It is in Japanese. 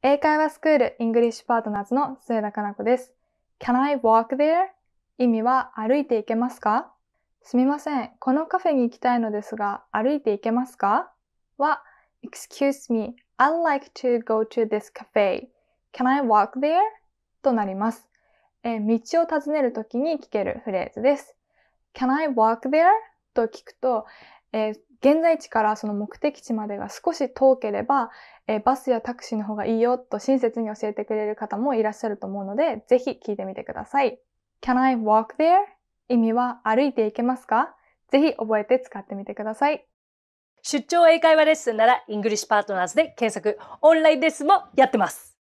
英会話スクールイングリッシュパートナーズの末田かな子です。Can I walk there? 意味は歩いていけますかすみません。このカフェに行きたいのですが、歩いていけますかは、Excuse me, I'd like to go to this cafe. Can I walk there? となります。え道を尋ねるときに聞けるフレーズです。Can I walk there? と聞くと、えー、現在地からその目的地までが少し遠ければ、えー、バスやタクシーの方がいいよと親切に教えてくれる方もいらっしゃると思うので、ぜひ聞いてみてください。Can I walk there? 意味は歩いていけますかぜひ覚えて使ってみてください。出張英会話レッスンなら、イングリッシュパートナーズで検索、オンラインレッスンもやってます。